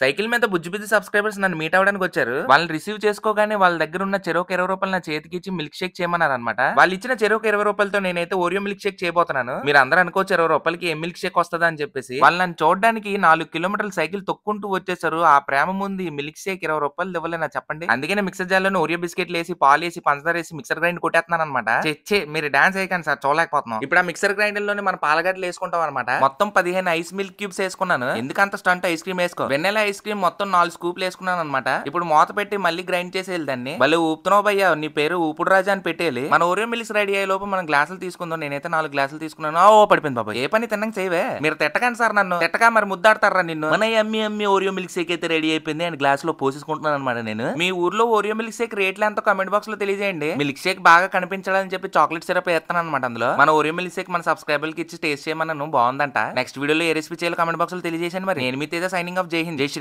cycle మీద బుజ్జిబుజ్జి subscribers నన్ను meet అవడానికి వచ్చారు వాళ్ళని రిసీవ్ చేసుకోగానే వాళ్ళ దగ్గర ఉన్న చెరోక ఇరవై రూపాయలు నా చేతికి ఇచ్చి మిల్క్ షేక్ చేయమన్నారు అనమాట వాళ్ళు ఇచ్చిన చెరోక ఇరవై రూపాయలతో నేనైతే ఓరియో మిల్క్ షేక్ చేయబోతున్నాను మీరు అందరూ అనుకోవచ్చు ఇరవై రూపాయలకి ఏ మిల్క్ షేక్ వస్తుందా అని చెప్పేసి వాళ్ళు నన్ను చూడడానికి నాలుగు కిలోమీటర్ల సైకిల్ తొక్కుంటూ వచ్చేసారు ఆ ప్రేమ ముందు ఈ మిల్క్ షేక్ ఇరవై రూపాయలు ఇవ్వలేనా చెప్పండి అందుకే మిక్సర్ జార్లో ఓరియో బిస్కెట్లు వేసి పాలు వేసి పంచదార వేసి మిక్సర్ గ్రైండ్ కొట్టేస్తున్నాను అనమాట చెచ్చే మీరు డాన్స్ అయ్యాను సార్ చూడలేకపోతున్నాం ఇప్పుడు ఆ మిక్సర్ గ్రైండర్ లోనే మన పాలగడ్డలు వేసుకుంటాం అనమాట మొత్తం పదిహేను ఐస్ మిల్క్ క్యూబ్స్ వేసుకున్నాను ఎందుకంత స్టంట్ ఐస్ క్రీమ్ వేసుకో వెన్నెల ఐస్ క్రీమ్ మొత్తం నాలుగు స్కూప్లు వేసుకున్నాను అనమాట ఇప్పుడు మూత పెట్టి మళ్ళీ గ్రైండ్ చేసి వెళ్దాన్ని మళ్ళీ ఊపుతున్నావు భయ్యా నీ పేరు ఊపుడు రాజా అని పెట్టేది మన ఓరియో మిల్స్ రెడీ అయ్యే లోపు మనం గ్లాసులు తీసుకుందాం నేనైతే నాలుగు గ్లాసులు తీసుకున్నాను ఓ పడిపోయింది బాబా ఏ పని తిన్నాక చేయవే మీరు తిట్టకండి సార్ నన్ను తిట్టగా మరి ముద్దాడతారా నిన్ను మన అమ్మి అమ్మి ఓరియో మిల్క్ షేక్ అయితే రెడీ అయిపోయింది అండ్ గ్లాస్ లో పోసేసుకుంటున్నాను అనమాట నేను మీ ఊర్లో ఓరియో మిల్క్ షేక్ రేట్లు ఎంతో కమెంట్ బాక్స్ లో తెలియజేయండి మిల్క్ షేక్ బాగా కనిపించాలని చెప్పి చాక్లెట్ సిరప్ వేస్తాను అనమాట అందులో మన ఓరియో మిల్క్ షేక్ మన సబ్స్క్రైబర్ కి ఇచ్చి టేస్ట్ చేయమన్నాను బాగుందంట నెక్స్ట్ వీడియోలో ఏ రెసిపీ చేయాలి కమెంట్ బాక్స్ లో తెలియజేసాను మరి నేను మీద సైనింగ్ ఆఫ్ జై హింద్ జై